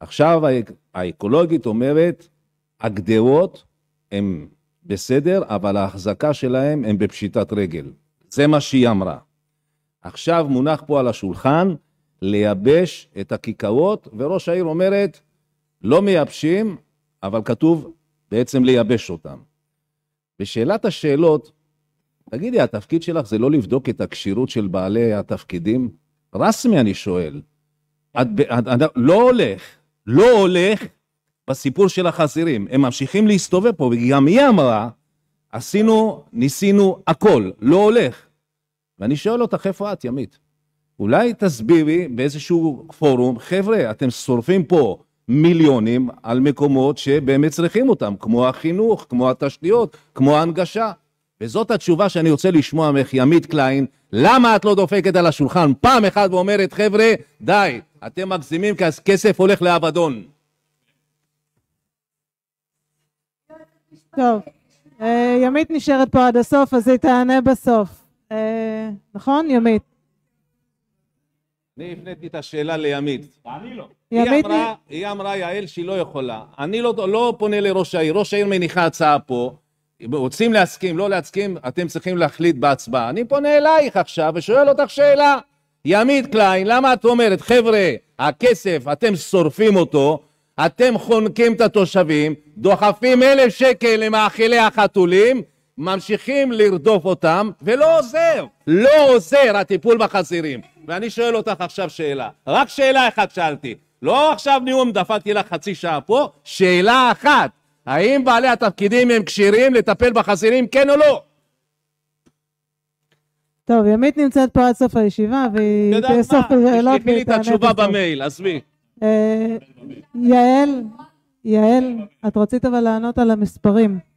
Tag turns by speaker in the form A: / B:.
A: עכשיו האקולוגית אומרת, הגדרות הן בסדר, אבל ההחזקה שלהן הן בפשיטת רגל. זה מה שהיא אמרה. עכשיו מונח פה על השולחן לייבש את הכיכרות, וראש העיר אומרת, לא מייבשים, אבל כתוב בעצם לייבש אותם. ושאלת השאלות, תגידי, התפקיד שלך זה לא לבדוק את הכשירות של בעלי התפקידים? רסמי, אני שואל. את, את, את, את, לא הולך. לא הולך בסיפור של החזירים. הם ממשיכים להסתובב פה, וגם היא אמרה, עשינו, ניסינו הכל, לא הולך. ואני שואל אותך, איפה את, ימית? אולי תסבירי באיזשהו פורום, חבר'ה, אתם שורפים פה מיליונים על מקומות שבאמת צריכים אותם, כמו החינוך, כמו התשתיות, כמו ההנגשה. וזאת התשובה שאני רוצה לשמוע ממך, ימית קליין, למה את לא דופקת על השולחן פעם אחת ואומרת, חבר'ה, די, אתם מגזימים כי הכסף הולך לאבדון.
B: טוב, אה, ימית נשארת פה עד הסוף, אז היא תענה בסוף. אה, נכון, ימית?
A: אני הפניתי את השאלה לימית. תעני לו. לא. היא אמרה, יעל, שהיא לא יכולה. אני לא, לא פונה לראש העיר, ראש העיר מניחה הצעה פה. רוצים להסכים, לא להסכים, אתם צריכים להחליט בהצבעה. אני פונה אלייך עכשיו ושואל אותך שאלה. ימית קליין, למה את אומרת, חבר'ה, הכסף, אתם שורפים אותו, אתם חונקים את התושבים, דוחפים אלף שקל למאכילי החתולים, ממשיכים לרדוף אותם, ולא עוזר, לא עוזר הטיפול בחזירים. ואני שואל אותך עכשיו שאלה, רק שאלה אחת שאלתי, לא עכשיו נאום, דפקתי לך חצי שעה פה, שאלה אחת. האם בעלי התפקידים הם כשירים לטפל בחסרים, כן או לא?
B: טוב, ימית נמצאת פה עד סוף הישיבה, והיא תאסוף את שאלות תשלחי לי את התשובה במייל, עזבי. אה, יעל, יעל, את רצית אבל לענות על המספרים.